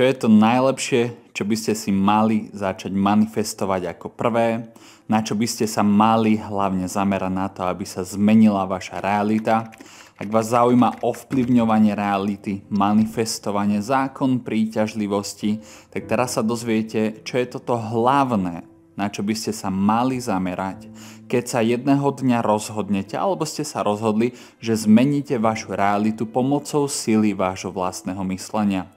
Čo je to najlepšie, čo by ste si mali začať manifestovať ako prvé, na čo by ste sa mali hlavne zamerať na to, aby sa zmenila vaša realita. Ak vás zaujíma ovplyvňovanie reality, manifestovanie, zákon príťažlivosti, tak teraz sa dozviete, čo je toto hlavné, na čo by ste sa mali zamerať, keď sa jedného dňa rozhodnete alebo ste sa rozhodli, že zmeníte vašu realitu pomocou sily vášho vlastného myslenia.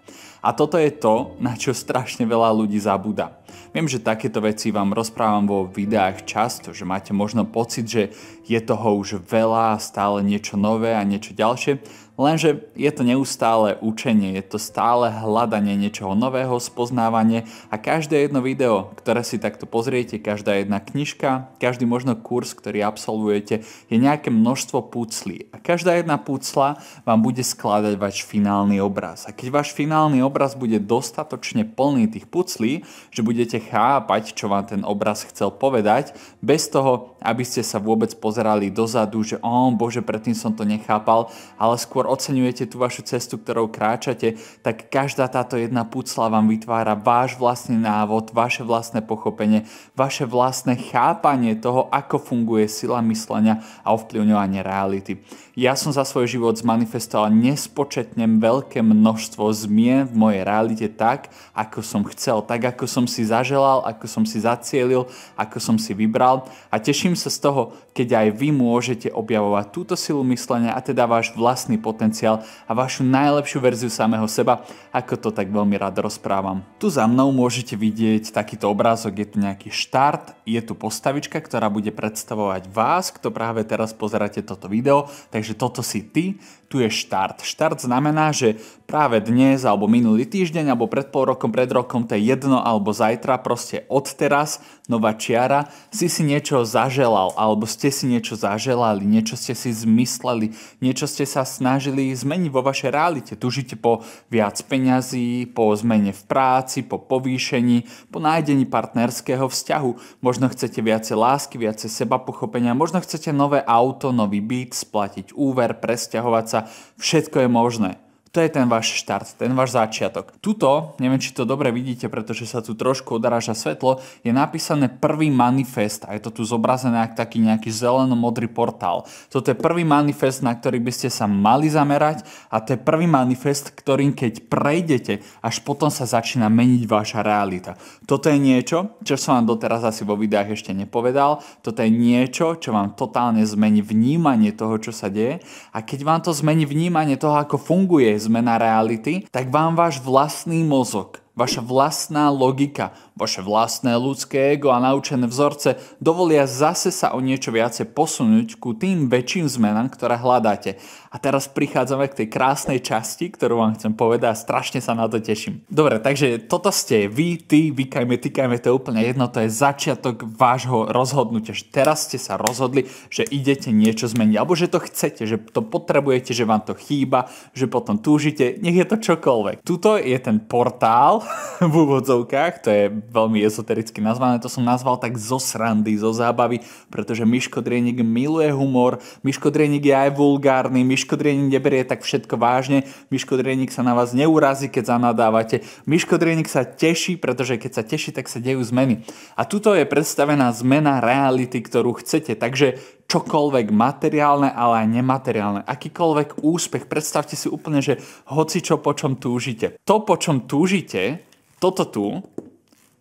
A toto je to, na čo strašne veľa ľudí zabúda. Viem, že takéto veci vám rozprávam vo videách často, že máte možno pocit, že je toho už veľa, stále niečo nové a niečo ďalšie, lenže je to neustále učenie, je to stále hľadanie niečoho nového, spoznávanie a každé jedno video, ktoré si takto pozriete, každá jedna knižka, každý možno kurz, ktorý absolvujete, je nejaké množstvo púclí a každá jedna púcla vám bude skladať váš finálny obraz. A keď váš finálny obraz bude dostatočne plný tých puclí, že budete chápať, čo vám ten obraz chcel povedať, bez toho, aby ste sa vôbec pozreli pozerali dozadu, že oh, bože, predtým som to nechápal, ale skôr oceňujete tú vašu cestu, ktorou kráčate, tak každá táto jedna pucla vám vytvára váš vlastný návod, vaše vlastné pochopenie, vaše vlastné chápanie toho, ako funguje sila myslenia a ovplyvňovanie reality. Ja som za svoj život zmanifestoval nespočetne veľké množstvo zmien v mojej realite tak, ako som chcel, tak ako som si zaželal, ako som si zacielil, ako som si vybral a teším sa z toho, keď aj aj vy môžete objavovať túto silu myslenia a teda váš vlastný potenciál a vašu najlepšiu verziu samého seba, ako to tak veľmi rád rozprávam. Tu za mnou môžete vidieť takýto obrázok, je tu nejaký štart, je tu postavička, ktorá bude predstavovať vás, kto práve teraz pozeráte toto video, takže toto si ty, tu je štart. Štart znamená, že práve dnes alebo minulý týždeň alebo pred pol rokom, pred rokom, to je jedno alebo zajtra, proste odteraz, nová čiara, si si niečo zaželal alebo ste si niečo zaželali, niečo ste si zmysleli, niečo ste sa snažili zmeniť vo vašej realite. Tužite po viac peňazí, po zmene v práci, po povýšení, po nájdení partnerského vzťahu. Možno chcete viacej lásky, viacej seba pochopenia, možno chcete nové auto, nový byt, splatiť úver, presťahovať sa. Všetko je možné. To je ten váš štart, ten váš začiatok. Tuto, neviem či to dobre vidíte, pretože sa tu trošku odráža svetlo, je napísané prvý manifest a je to tu zobrazené ako taký nejaký zeleno-modrý portál. Toto je prvý manifest, na ktorý by ste sa mali zamerať a to je prvý manifest, ktorým keď prejdete, až potom sa začína meniť vaša realita. Toto je niečo, čo som vám doteraz asi vo videách ešte nepovedal. Toto je niečo, čo vám totálne zmení vnímanie toho, čo sa deje a keď vám to zmení vnímanie toho, ako funguje zmena reality, tak vám váš vlastný mozog Vaša vlastná logika, vaše vlastné ľudské ego a naučené vzorce dovolia zase sa o niečo viacej posunúť ku tým väčším zmenám, ktoré hľadáte. A teraz prichádzame k tej krásnej časti, ktorú vám chcem povedať a strašne sa na to teším. Dobre, takže toto ste vy, ty, vykajme, tykajme, to je úplne jedno, to je začiatok vášho rozhodnutia, že teraz ste sa rozhodli, že idete niečo zmeniť, alebo že to chcete, že to potrebujete, že vám to chýba, že potom túžite, nech je to čokoľvek. Tuto je ten portál, v úvodzovkách, to je veľmi esotericky nazvané, to som nazval tak zo srandy, zo zábavy, pretože Miško Drienik miluje humor, Miško Drienik je aj vulgárny, Miško Drienik neberie tak všetko vážne, Miško Drienik sa na vás neurazí, keď zanadávate, Miško Drienik sa teší, pretože keď sa teší, tak sa dejú zmeny. A tuto je predstavená zmena reality, ktorú chcete, takže čokoľvek materiálne, ale aj nemateriálne. Akýkoľvek úspech. Predstavte si úplne, že hoci čo po čom túžite. To, po čom túžite, toto tu,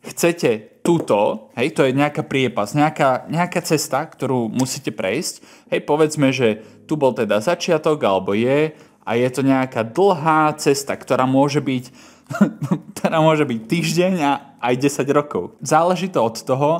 chcete túto, hej, to je nejaká priepas, nejaká, nejaká cesta, ktorú musíte prejsť. Hej, povedzme, že tu bol teda začiatok, alebo je, a je to nejaká dlhá cesta, ktorá môže byť, ktorá môže byť týždeň a aj 10 rokov. Záleží to od toho,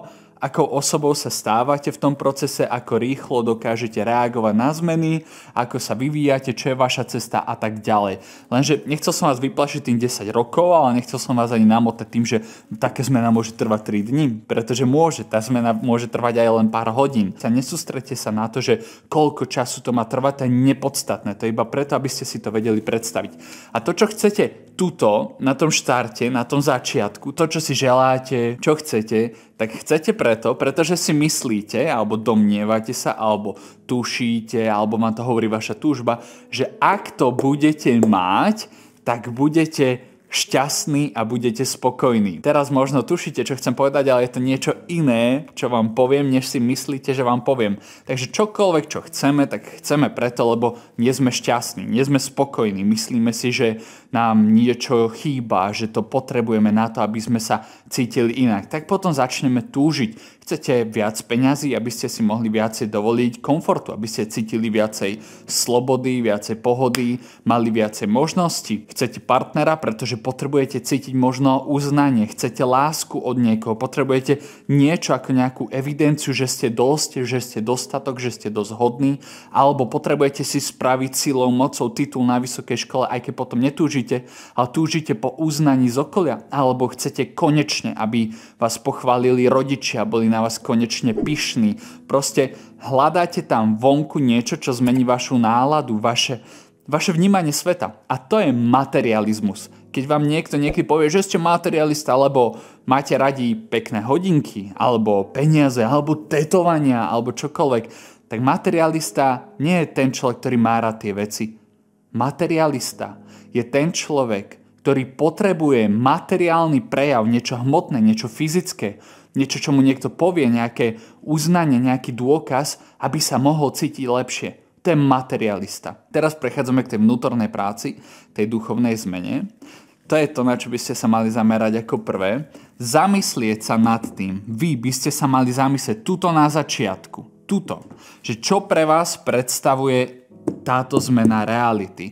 akou osobou sa stávate v tom procese, ako rýchlo dokážete reagovať na zmeny, ako sa vyvíjate, čo je vaša cesta a tak ďalej. Lenže nechcel som vás vyplašiť tým 10 rokov, ale nechcel som vás ani namotať tým, že taká zmena môže trvať 3 dní, pretože môže, tá zmena môže trvať aj len pár hodín. Sa nesústrete sa na to, že koľko času to má trvať, to je nepodstatné. To je iba preto, aby ste si to vedeli predstaviť. A to, čo chcete tuto, na tom štarte, na tom začiatku, to, čo si želáte, čo chcete, tak chcete pre preto, pretože si myslíte, alebo domnievate sa, alebo tušíte, alebo ma to hovorí vaša túžba, že ak to budete mať, tak budete šťastní a budete spokojní. Teraz možno tušíte, čo chcem povedať, ale je to niečo iné, čo vám poviem, než si myslíte, že vám poviem. Takže čokoľvek, čo chceme, tak chceme preto, lebo nie sme šťastní, nie sme spokojní. Myslíme si, že nám niečo chýba, že to potrebujeme na to, aby sme sa cítili inak. Tak potom začneme túžiť Chcete viac peňazí, aby ste si mohli viacej dovoliť komfortu, aby ste cítili viacej slobody, viacej pohody, mali viacej možností. Chcete partnera, pretože potrebujete cítiť možno uznanie, chcete lásku od niekoho, potrebujete niečo ako nejakú evidenciu, že ste dosť, že ste dostatok, že ste dosť hodní, alebo potrebujete si spraviť silou, mocou titul na vysokej škole, aj keď potom netúžite, ale túžite po uznaní z okolia, alebo chcete konečne, aby vás pochválili rodičia, boli na vás konečne pyšný. Proste hľadáte tam vonku niečo, čo zmení vašu náladu, vaše, vaše vnímanie sveta. A to je materializmus. Keď vám niekto niekedy povie, že ste materialista, alebo máte radi pekné hodinky, alebo peniaze, alebo tetovania, alebo čokoľvek, tak materialista nie je ten človek, ktorý má rád tie veci. Materialista je ten človek, ktorý potrebuje materiálny prejav, niečo hmotné, niečo fyzické, niečo, čo mu niekto povie, nejaké uznanie, nejaký dôkaz, aby sa mohol cítiť lepšie. To je materialista. Teraz prechádzame k tej vnútornej práci, tej duchovnej zmene. To je to, na čo by ste sa mali zamerať ako prvé. Zamyslieť sa nad tým. Vy by ste sa mali zamyslieť tuto na začiatku. Tuto. Že čo pre vás predstavuje táto zmena reality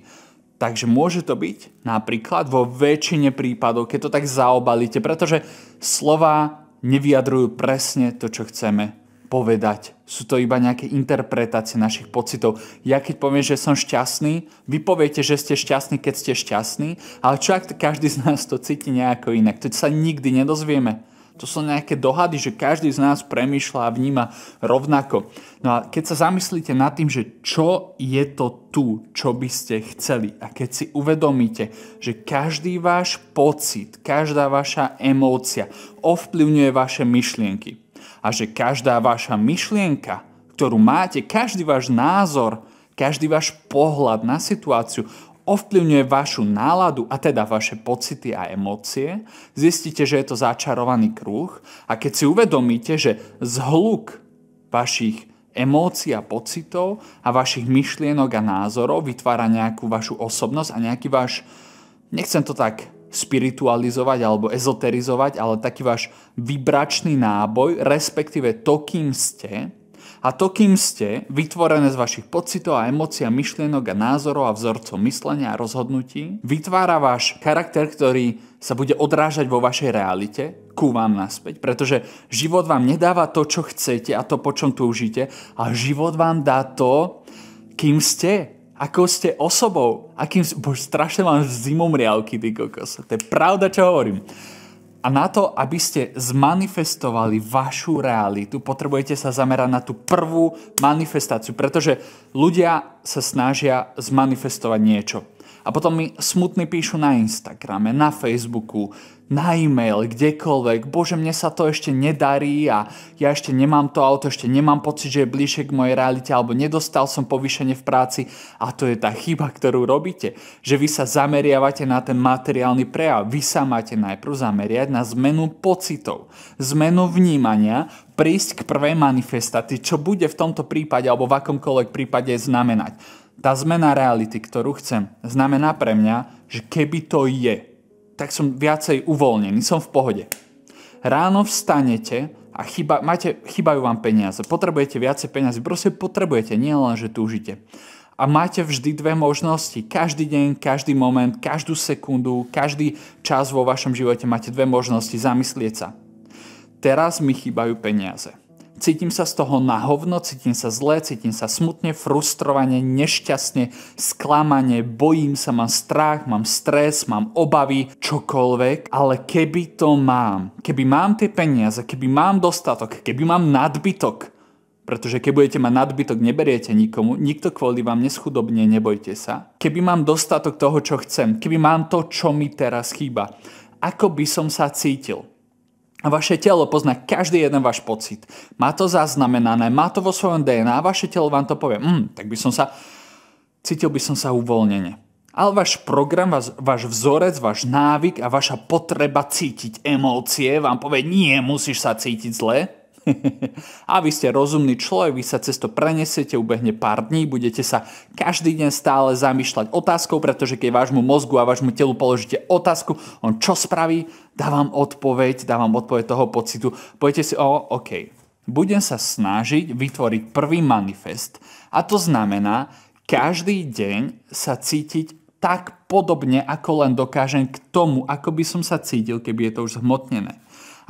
Takže môže to byť napríklad vo väčšine prípadov, keď to tak zaobalíte, pretože slova nevyjadrujú presne to, čo chceme povedať. Sú to iba nejaké interpretácie našich pocitov. Ja keď poviem, že som šťastný, vy poviete, že ste šťastní, keď ste šťastní, ale čo ak každý z nás to cíti nejako inak? To sa nikdy nedozvieme. To sú nejaké dohady, že každý z nás premýšľa a vníma rovnako. No a keď sa zamyslíte nad tým, že čo je to tu, čo by ste chceli a keď si uvedomíte, že každý váš pocit, každá vaša emócia ovplyvňuje vaše myšlienky a že každá vaša myšlienka, ktorú máte, každý váš názor, každý váš pohľad na situáciu ovplyvňuje vašu náladu a teda vaše pocity a emócie, zistíte, že je to začarovaný kruh a keď si uvedomíte, že zhluk vašich emócií a pocitov a vašich myšlienok a názorov vytvára nejakú vašu osobnosť a nejaký váš, nechcem to tak spiritualizovať alebo ezoterizovať, ale taký váš vibračný náboj, respektíve to, kým ste, a to, kým ste, vytvorené z vašich pocitov a emócií a myšlienok a názorov a vzorcov myslenia a rozhodnutí, vytvára váš charakter, ktorý sa bude odrážať vo vašej realite, ku vám naspäť, pretože život vám nedáva to, čo chcete a to, po čom túžite, a život vám dá to, kým ste, ako ste osobou, akým... Bože, strašne mám zimom rialky, ty kokos. To je pravda, čo hovorím. A na to, aby ste zmanifestovali vašu realitu, potrebujete sa zamerať na tú prvú manifestáciu, pretože ľudia sa snažia zmanifestovať niečo. A potom mi smutný píšu na Instagrame, na Facebooku, na e-mail, kdekoľvek. Bože, mne sa to ešte nedarí a ja ešte nemám to auto, ešte nemám pocit, že je bližšie k mojej realite alebo nedostal som povýšenie v práci a to je tá chyba, ktorú robíte. Že vy sa zameriavate na ten materiálny prejav. Vy sa máte najprv zameriať na zmenu pocitov, zmenu vnímania, prísť k prvej manifestácii, čo bude v tomto prípade alebo v akomkoľvek prípade znamenať tá zmena reality, ktorú chcem, znamená pre mňa, že keby to je, tak som viacej uvoľnený, som v pohode. Ráno vstanete a chyba, máte, chybajú vám peniaze, potrebujete viacej peniazy, proste potrebujete, nie len, že túžite. A máte vždy dve možnosti. Každý deň, každý moment, každú sekundu, každý čas vo vašom živote máte dve možnosti zamyslieť sa. Teraz mi chýbajú peniaze Cítim sa z toho na hovno, cítim sa zle, cítim sa smutne, frustrovane, nešťastne, sklamane, bojím sa, mám strach, mám stres, mám obavy, čokoľvek, ale keby to mám, keby mám tie peniaze, keby mám dostatok, keby mám nadbytok, pretože keď budete mať nadbytok, neberiete nikomu, nikto kvôli vám neschudobne, nebojte sa. Keby mám dostatok toho, čo chcem, keby mám to, čo mi teraz chýba, ako by som sa cítil? A vaše telo pozná každý jeden váš pocit. Má to zaznamenané, má to vo svojom DNA a vaše telo vám to povie. Mm, tak by som sa... Cítil by som sa uvoľnenie. Ale váš program, váš, váš vzorec, váš návyk a vaša potreba cítiť emócie vám povie, nie, musíš sa cítiť zle, a vy ste rozumný človek, vy sa cesto prenesiete, ubehne pár dní, budete sa každý deň stále zamýšľať otázkou, pretože keď vášmu mozgu a vášmu telu položíte otázku, on čo spraví? Dá vám odpoveď, dá vám odpoveď toho pocitu. Poviete si, o, OK, budem sa snažiť vytvoriť prvý manifest a to znamená každý deň sa cítiť tak podobne, ako len dokážem k tomu, ako by som sa cítil, keby je to už zhmotnené.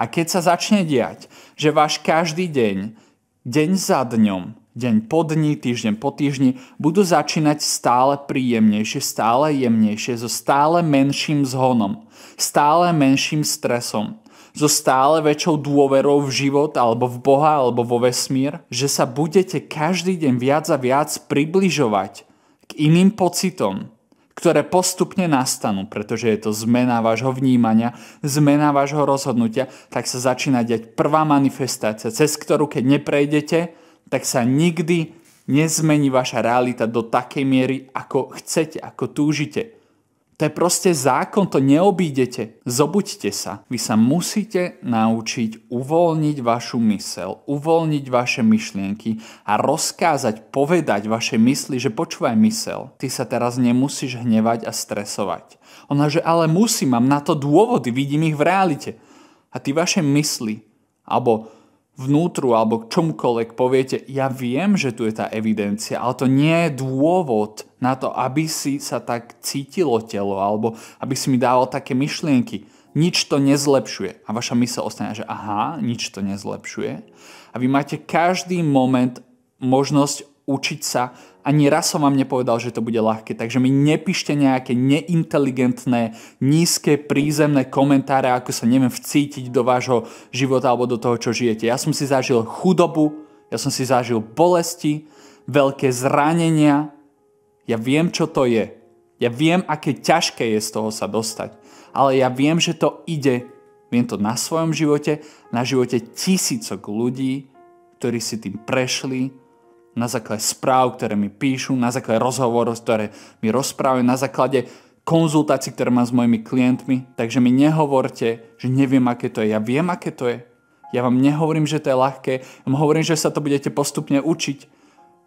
A keď sa začne diať, že váš každý deň, deň za dňom, deň po dni, týždeň po týždni, budú začínať stále príjemnejšie, stále jemnejšie, so stále menším zhonom, stále menším stresom, so stále väčšou dôverou v život alebo v Boha alebo vo vesmír, že sa budete každý deň viac a viac približovať k iným pocitom, ktoré postupne nastanú, pretože je to zmena vášho vnímania, zmena vášho rozhodnutia, tak sa začína diať prvá manifestácia, cez ktorú keď neprejdete, tak sa nikdy nezmení vaša realita do takej miery, ako chcete, ako túžite. To je proste zákon, to neobídete. Zobuďte sa. Vy sa musíte naučiť uvoľniť vašu mysel, uvoľniť vaše myšlienky a rozkázať, povedať vaše mysli, že počúvaj mysel. Ty sa teraz nemusíš hnevať a stresovať. Ona, že ale musí, mám na to dôvody, vidím ich v realite. A ty vaše mysli, alebo vnútru alebo čomukoľvek poviete, ja viem, že tu je tá evidencia, ale to nie je dôvod na to, aby si sa tak cítilo telo alebo aby si mi dával také myšlienky. Nič to nezlepšuje. A vaša mysl ostane, že aha, nič to nezlepšuje. A vy máte každý moment možnosť učiť sa ani raz som vám nepovedal, že to bude ľahké, takže mi nepíšte nejaké neinteligentné, nízke, prízemné komentáre, ako sa neviem vcítiť do vášho života alebo do toho, čo žijete. Ja som si zažil chudobu, ja som si zažil bolesti, veľké zranenia. Ja viem, čo to je. Ja viem, aké ťažké je z toho sa dostať. Ale ja viem, že to ide. Viem to na svojom živote, na živote tisícok ľudí, ktorí si tým prešli, na základe správ, ktoré mi píšu, na základe rozhovorov, ktoré mi rozprávajú, na základe konzultácií, ktoré mám s mojimi klientmi. Takže mi nehovorte, že neviem, aké to je. Ja viem, aké to je. Ja vám nehovorím, že to je ľahké. Ja vám hovorím, že sa to budete postupne učiť.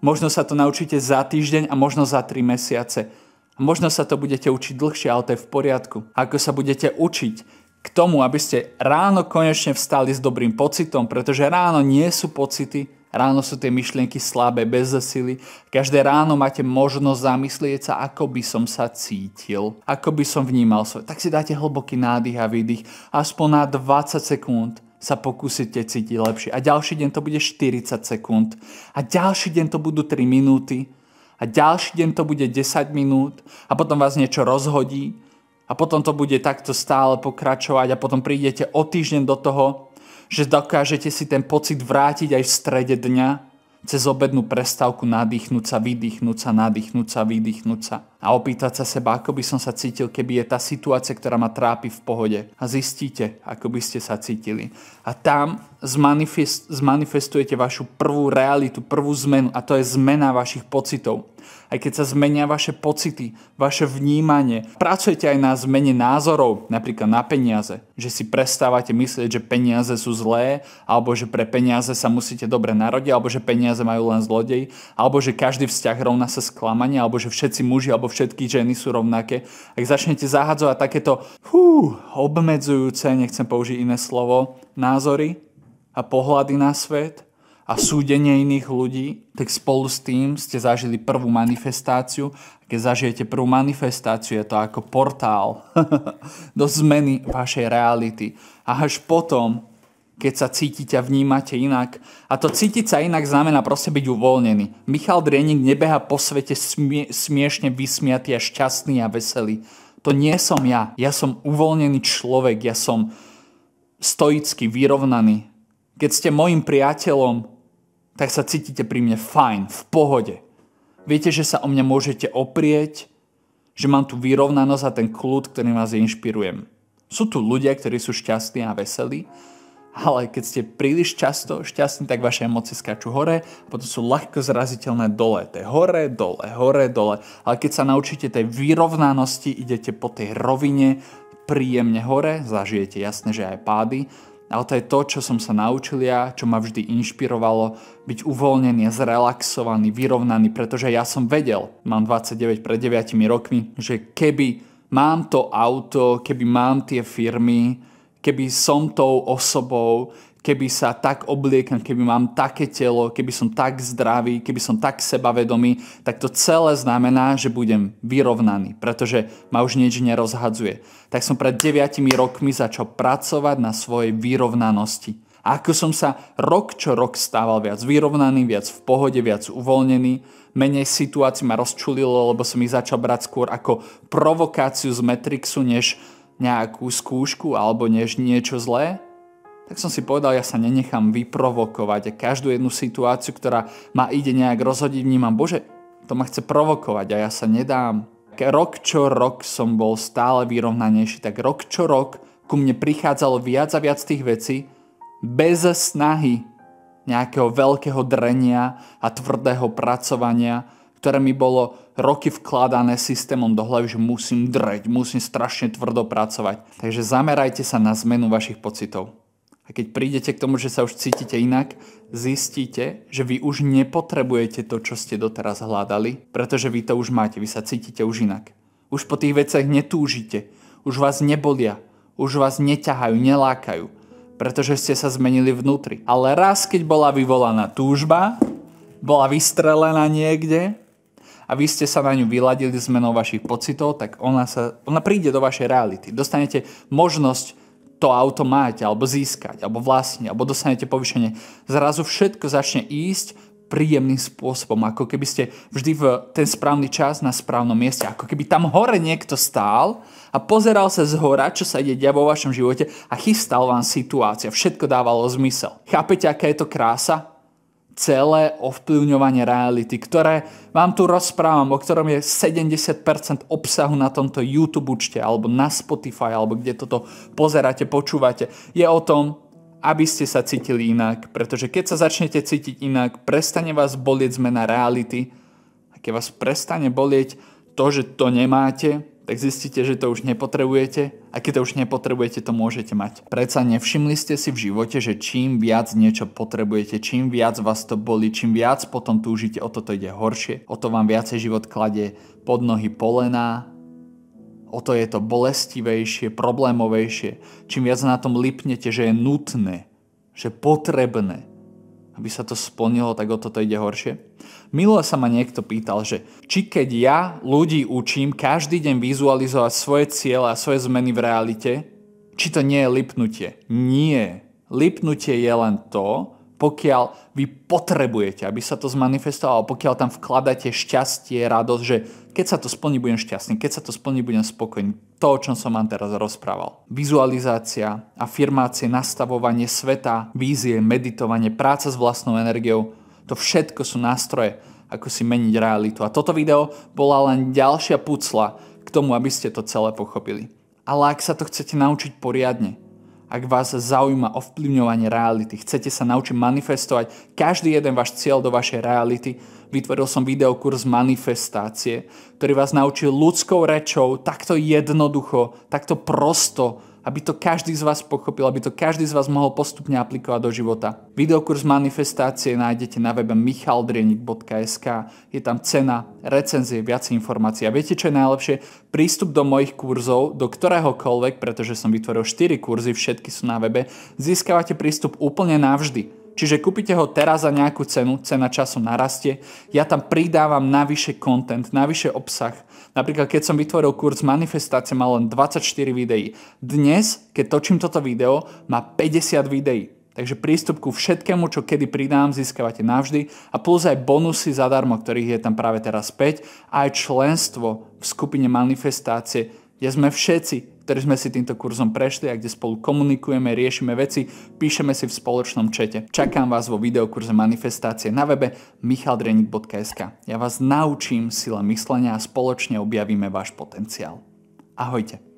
Možno sa to naučíte za týždeň a možno za 3 mesiace. A možno sa to budete učiť dlhšie, ale to je v poriadku. A ako sa budete učiť k tomu, aby ste ráno konečne vstali s dobrým pocitom, pretože ráno nie sú pocity, Ráno sú tie myšlienky slabé, bez zesily. Každé ráno máte možnosť zamyslieť sa, ako by som sa cítil, ako by som vnímal svoj. Tak si dáte hlboký nádych a výdych, aspoň na 20 sekúnd sa pokúsite cítiť lepšie. A ďalší deň to bude 40 sekúnd. A ďalší deň to budú 3 minúty. A ďalší deň to bude 10 minút. A potom vás niečo rozhodí. A potom to bude takto stále pokračovať. A potom prídete o týždeň do toho, že dokážete si ten pocit vrátiť aj v strede dňa, cez obednú prestávku nadýchnúť sa, vydýchnúť sa, nadýchnúť sa, vydýchnúť sa a opýtať sa seba, ako by som sa cítil, keby je tá situácia, ktorá ma trápi v pohode. A zistíte, ako by ste sa cítili. A tam zmanifest, zmanifestujete vašu prvú realitu, prvú zmenu a to je zmena vašich pocitov. Aj keď sa zmenia vaše pocity, vaše vnímanie, pracujete aj na zmene názorov, napríklad na peniaze, že si prestávate myslieť, že peniaze sú zlé, alebo že pre peniaze sa musíte dobre narodiť, alebo že peniaze majú len zlodej, alebo že každý vzťah rovná sa sklamanie, alebo že všetci muži, alebo všetky ženy sú rovnaké. Ak začnete zahadzovať takéto hú, obmedzujúce, nechcem použiť iné slovo, názory a pohľady na svet a súdenie iných ľudí, tak spolu s tým ste zažili prvú manifestáciu. A keď zažijete prvú manifestáciu, je to ako portál do zmeny vašej reality. A až potom keď sa cítite a vnímate inak. A to cítiť sa inak znamená proste byť uvoľnený. Michal Drenik nebeha po svete smie, smiešne vysmiatý a šťastný a veselý. To nie som ja. Ja som uvoľnený človek. Ja som stoicky vyrovnaný. Keď ste mojim priateľom, tak sa cítite pri mne fajn, v pohode. Viete, že sa o mňa môžete oprieť, že mám tu vyrovnanosť a ten kľud, ktorý vás inšpirujem. Sú tu ľudia, ktorí sú šťastní a veselí, ale keď ste príliš často šťastní, tak vaše emócie skáču hore a potom sú ľahko zraziteľné dole. To je hore, dole, hore, dole. Ale keď sa naučíte tej vyrovnanosti, idete po tej rovine, príjemne hore, zažijete jasne, že aj pády, ale to je to, čo som sa naučil ja, čo ma vždy inšpirovalo, byť uvoľnený, zrelaxovaný, vyrovnaný, pretože ja som vedel, mám 29 pred 9 rokmi, že keby mám to auto, keby mám tie firmy, keby som tou osobou, keby sa tak obliekam, keby mám také telo, keby som tak zdravý, keby som tak sebavedomý, tak to celé znamená, že budem vyrovnaný, pretože ma už nič nerozhadzuje. Tak som pred 9 rokmi začal pracovať na svojej vyrovnanosti. A ako som sa rok čo rok stával viac vyrovnaný, viac v pohode, viac uvoľnený, menej situácií ma rozčulilo, lebo som ich začal brať skôr ako provokáciu z Matrixu, než nejakú skúšku alebo než niečo zlé, tak som si povedal, ja sa nenechám vyprovokovať a každú jednu situáciu, ktorá ma ide nejak rozhodiť, vnímam, bože, to ma chce provokovať a ja sa nedám. Rok čo rok som bol stále vyrovnanejší, tak rok čo rok ku mne prichádzalo viac a viac tých vecí bez snahy nejakého veľkého drenia a tvrdého pracovania, ktoré mi bolo roky vkladané systémom do hlavy, že musím dreť, musím strašne tvrdo pracovať. Takže zamerajte sa na zmenu vašich pocitov. A keď prídete k tomu, že sa už cítite inak, zistíte, že vy už nepotrebujete to, čo ste doteraz hľadali, pretože vy to už máte, vy sa cítite už inak. Už po tých veciach netúžite, už vás nebolia, už vás neťahajú, nelákajú, pretože ste sa zmenili vnútri. Ale raz, keď bola vyvolaná túžba, bola vystrelená niekde, a vy ste sa na ňu vyladili zmenou vašich pocitov, tak ona, sa, ona príde do vašej reality. Dostanete možnosť to auto mať alebo získať, alebo vlastne, alebo dostanete povýšenie. Zrazu všetko začne ísť príjemným spôsobom, ako keby ste vždy v ten správny čas na správnom mieste, ako keby tam hore niekto stál a pozeral sa z hora, čo sa ide vo vašom živote a chystal vám situácia, všetko dávalo zmysel. Chápete, aká je to krása? celé ovplyvňovanie reality, ktoré vám tu rozprávam, o ktorom je 70% obsahu na tomto YouTube účte alebo na Spotify, alebo kde toto pozeráte, počúvate, je o tom, aby ste sa cítili inak, pretože keď sa začnete cítiť inak, prestane vás bolieť zmena reality a keď vás prestane bolieť to, že to nemáte, tak zistíte, že to už nepotrebujete a keď to už nepotrebujete, to môžete mať. Predsa nevšimli ste si v živote, že čím viac niečo potrebujete, čím viac vás to boli, čím viac potom túžite, o toto ide horšie, o to vám viacej život kladie pod nohy polená, o to je to bolestivejšie, problémovejšie. Čím viac na tom lipnete, že je nutné, že potrebné, aby sa to splnilo, tak o toto ide horšie. Milo sa ma niekto pýtal, že či keď ja ľudí učím každý deň vizualizovať svoje ciele a svoje zmeny v realite, či to nie je lipnutie. Nie. Lipnutie je len to, pokiaľ vy potrebujete, aby sa to zmanifestovalo, pokiaľ tam vkladáte šťastie, radosť, že keď sa to splní, budem šťastný, keď sa to splní, budem spokojný. To, o čom som vám teraz rozprával. Vizualizácia, afirmácie, nastavovanie sveta, vízie, meditovanie, práca s vlastnou energiou, to všetko sú nástroje, ako si meniť realitu. A toto video bola len ďalšia pucla k tomu, aby ste to celé pochopili. Ale ak sa to chcete naučiť poriadne, ak vás zaujíma ovplyvňovanie reality, chcete sa naučiť manifestovať každý jeden váš cieľ do vašej reality, vytvoril som videokurs manifestácie, ktorý vás naučí ľudskou rečou, takto jednoducho, takto prosto aby to každý z vás pochopil, aby to každý z vás mohol postupne aplikovať do života. Videokurs manifestácie nájdete na webe michaldrienik.sk. Je tam cena, recenzie, viac informácií. A viete, čo je najlepšie? Prístup do mojich kurzov, do ktoréhokoľvek, pretože som vytvoril 4 kurzy, všetky sú na webe, získavate prístup úplne navždy. Čiže kúpite ho teraz za nejakú cenu, cena času narastie. Ja tam pridávam navyše content, navyše obsah. Napríklad, keď som vytvoril kurz manifestácie, mal len 24 videí. Dnes, keď točím toto video, má 50 videí. Takže prístup ku všetkému, čo kedy pridám, získavate navždy a plus aj bonusy zadarmo, ktorých je tam práve teraz 5 a aj členstvo v skupine manifestácie, kde sme všetci ktorý sme si týmto kurzom prešli a kde spolu komunikujeme, riešime veci, píšeme si v spoločnom čete. Čakám vás vo videokurze manifestácie na webe michaldrenik.sk. Ja vás naučím sila myslenia a spoločne objavíme váš potenciál. Ahojte.